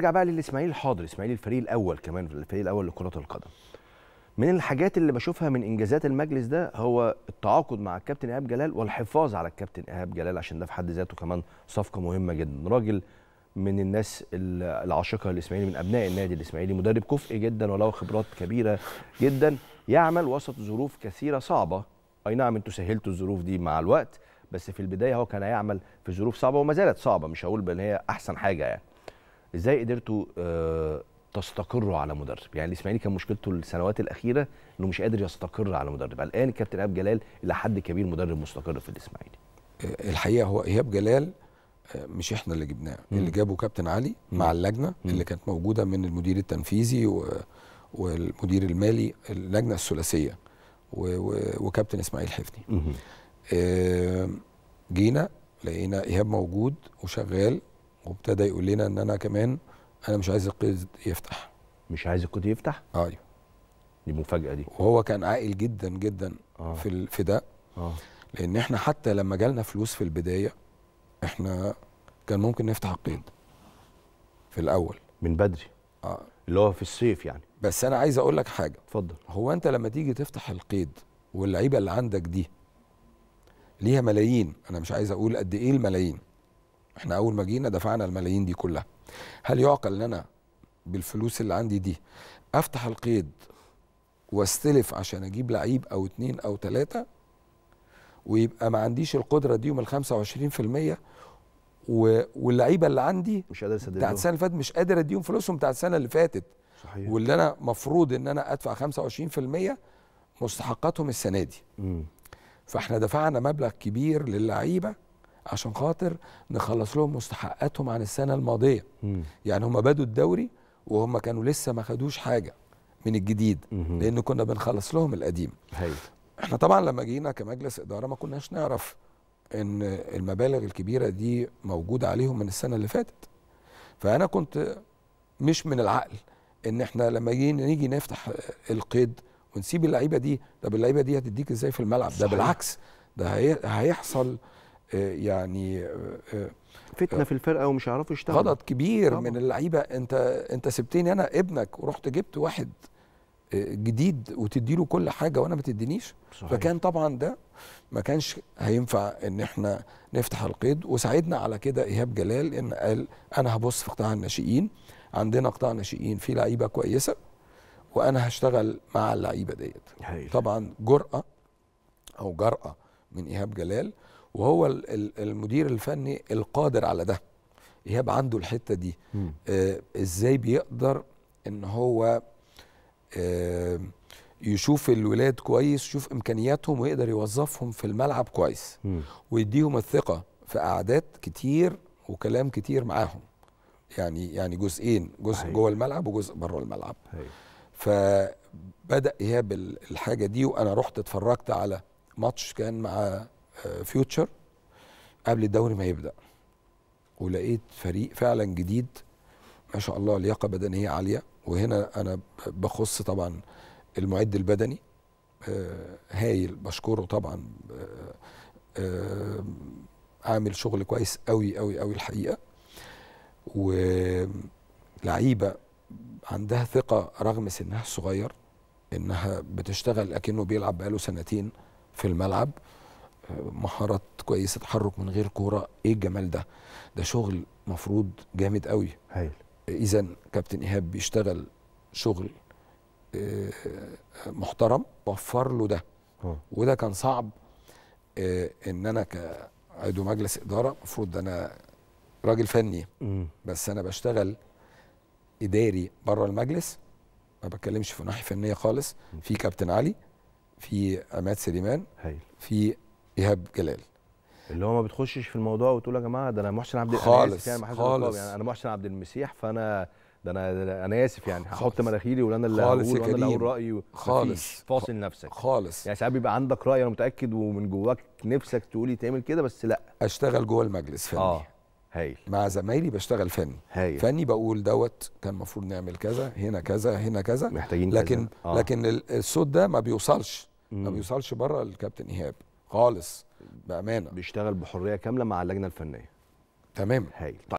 ارجع بقى للاسماعيلي الحاضر اسماعيلي الفريق الاول كمان الفريق الاول لكره القدم من الحاجات اللي بشوفها من انجازات المجلس ده هو التعاقد مع الكابتن ايهاب جلال والحفاظ على الكابتن ايهاب جلال عشان ده في حد ذاته كمان صفقه مهمه جدا راجل من الناس العاشقه للاسماعيلي من ابناء النادي الاسماعيلي مدرب كفء جدا وله خبرات كبيره جدا يعمل وسط ظروف كثيره صعبه اي نعم انتوا سهلتوا الظروف دي مع الوقت بس في البدايه هو كان هيعمل في ظروف صعبه وما زالت صعبه مش هقول بان هي احسن حاجه يعني ازاي قدرتوا آه، تستقروا على مدرب يعني الاسماعيلي كان مشكلته السنوات الاخيره انه مش قادر يستقر على مدرب الان كابتن ايهاب جلال الى حد كبير مدرب مستقر في الاسماعيلي آه، الحقيقه هو ايهاب جلال آه، مش احنا اللي جبناه اللي جابه كابتن علي مع اللجنه مم. اللي كانت موجوده من المدير التنفيذي و... والمدير المالي اللجنه الثلاثيه و... و... وكابتن اسماعيل حفني جينا لقينا ايهاب موجود وشغال وابتدى يقول لنا ان انا كمان انا مش عايز القيد يفتح مش عايز القيد يفتح ايوه دي مفاجاه دي وهو كان عاقل جدا جدا آه. في ده آه. لان احنا حتى لما جالنا فلوس في البدايه احنا كان ممكن نفتح القيد في الاول من بدري اه اللي هو في الصيف يعني بس انا عايز اقول لك حاجه اتفضل هو انت لما تيجي تفتح القيد واللعيبه اللي عندك دي ليها ملايين انا مش عايز اقول قد ايه الملايين احنا اول ما جينا دفعنا الملايين دي كلها هل يعقل ان انا بالفلوس اللي عندي دي افتح القيد واستلف عشان اجيب لعيب او اتنين او تلاته ويبقى ما عنديش القدره دي من ال 25% و... واللعيبه اللي عندي مش قادر اسددهم بتاعت السنه اللي فاتت مش قادر اديهم فلوسهم بتاعت السنه اللي فاتت صحيح واللي انا مفروض ان انا ادفع 25% مستحقاتهم السنه دي مم. فاحنا دفعنا مبلغ كبير للعيبه عشان خاطر نخلص لهم مستحقاتهم عن السنه الماضيه مم. يعني هم بدوا الدوري وهم كانوا لسه ما خدوش حاجه من الجديد مم. لان كنا بنخلص لهم القديم هي. احنا طبعا لما جينا كمجلس اداره ما كناش نعرف ان المبالغ الكبيره دي موجوده عليهم من السنه اللي فاتت فانا كنت مش من العقل ان احنا لما جينا نيجي نفتح القيد ونسيب اللعيبه دي طب اللعيبه دي هتديك ازاي في الملعب صحيح. ده بالعكس ده هيحصل يعني آه، آه، فتنه آه، في الفرقه ومش هيعرفوا يشتغلوا غلط كبير طبعا. من اللعيبه انت انت سبتني انا ابنك ورحت جبت واحد جديد وتديله كل حاجه وانا ما تدينيش فكان طبعا ده ما كانش هينفع ان احنا نفتح القيد وساعدنا على كده ايهاب جلال ان قال انا هبص في قطاع الناشئين عندنا قطاع ناشئين فيه لعيبه كويسه وانا هشتغل مع اللعيبه ديت طبعا جرأه او جرأه من ايهاب جلال وهو المدير الفني القادر على ده ايهاب عنده الحته دي آه ازاي بيقدر ان هو آه يشوف الولاد كويس يشوف امكانياتهم ويقدر يوظفهم في الملعب كويس مم. ويديهم الثقه في قعدات كتير وكلام كتير معاهم يعني يعني جزئين جزء أيوة. جوه الملعب وجزء بره الملعب أيوة. فبدا ايهاب الحاجه دي وانا رحت اتفرجت على ماتش كان مع فيوتشر قبل الدوري ما يبدا ولقيت فريق فعلا جديد ما شاء الله لياقه بدنيه عاليه وهنا انا بخص طبعا المعد البدني آه، هايل بشكره طبعا آه، آه، عامل شغل كويس قوي قوي قوي الحقيقه ولعيبه عندها ثقه رغم سنها الصغير انها بتشتغل اكنه بيلعب بقاله سنتين في الملعب مهارات كويسه تحرك من غير كوره ايه الجمال ده ده شغل مفروض جامد قوي هايل اذا كابتن ايهاب بيشتغل شغل آه، محترم وفر له ده وده كان صعب آه، ان انا كعضو مجلس اداره المفروض انا راجل فني بس انا بشتغل اداري بره المجلس ما بتكلمش في ناحيه فنيه خالص في كابتن علي في عماد سليمان في ايهاب جلال اللي هو ما بتخشش في الموضوع وتقول يا جماعه ده انا محسن عبد يعني، خالص يعني خالص يعني انا محسن عبد المسيح فانا ده انا انا اسف يعني هحط مناخيري ولا انا اللي هقول وانا اللي هقول رايي خالص فاصل نفسك خالص يعني ساعات بيبقى عندك راي انا متاكد ومن جواك نفسك تقول يتعمل كده بس لا اشتغل جوه المجلس فني اه هايل مع زمايلي بشتغل فني هايل فني بقول دوت كان المفروض نعمل كذا هنا كذا هنا كذا محتاجين لكن كذا. آه. لكن الصوت ده ما بيوصلش مم. ما بيوصلش بره الكابتن ايهاب خالص بامانه بيشتغل بحريه كامله مع اللجنه الفنيه تمام هايل